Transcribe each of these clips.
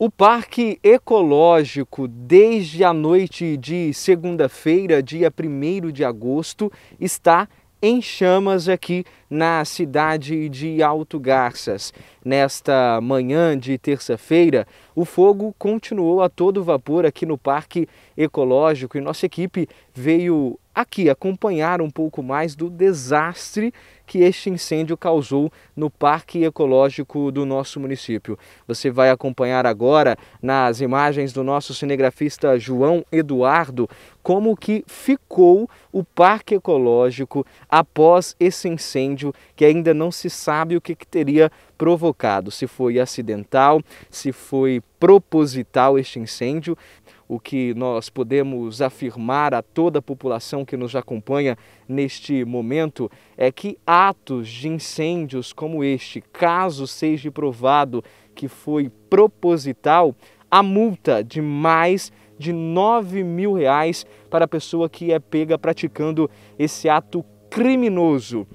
O Parque Ecológico, desde a noite de segunda-feira, dia 1 de agosto, está em chamas aqui na cidade de Alto Garças. Nesta manhã de terça-feira, o fogo continuou a todo vapor aqui no Parque Ecológico e nossa equipe veio aqui acompanhar um pouco mais do desastre que este incêndio causou no Parque Ecológico do nosso município. Você vai acompanhar agora nas imagens do nosso cinegrafista João Eduardo como que ficou o Parque Ecológico após esse incêndio que ainda não se sabe o que, que teria provocado, se foi acidental, se foi proposital este incêndio o que nós podemos afirmar a toda a população que nos acompanha neste momento é que atos de incêndios como este, caso seja provado que foi proposital, a multa de mais de 9 mil reais para a pessoa que é pega praticando esse ato criminoso.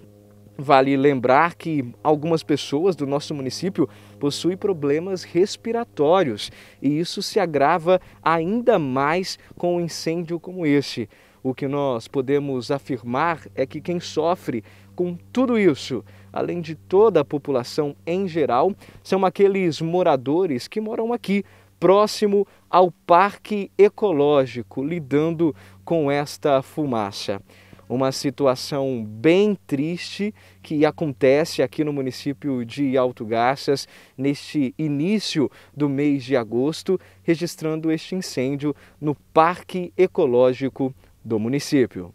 Vale lembrar que algumas pessoas do nosso município possuem problemas respiratórios e isso se agrava ainda mais com um incêndio como este. O que nós podemos afirmar é que quem sofre com tudo isso, além de toda a população em geral, são aqueles moradores que moram aqui, próximo ao Parque Ecológico, lidando com esta fumaça uma situação bem triste que acontece aqui no município de Alto Garças neste início do mês de agosto, registrando este incêndio no Parque Ecológico do município.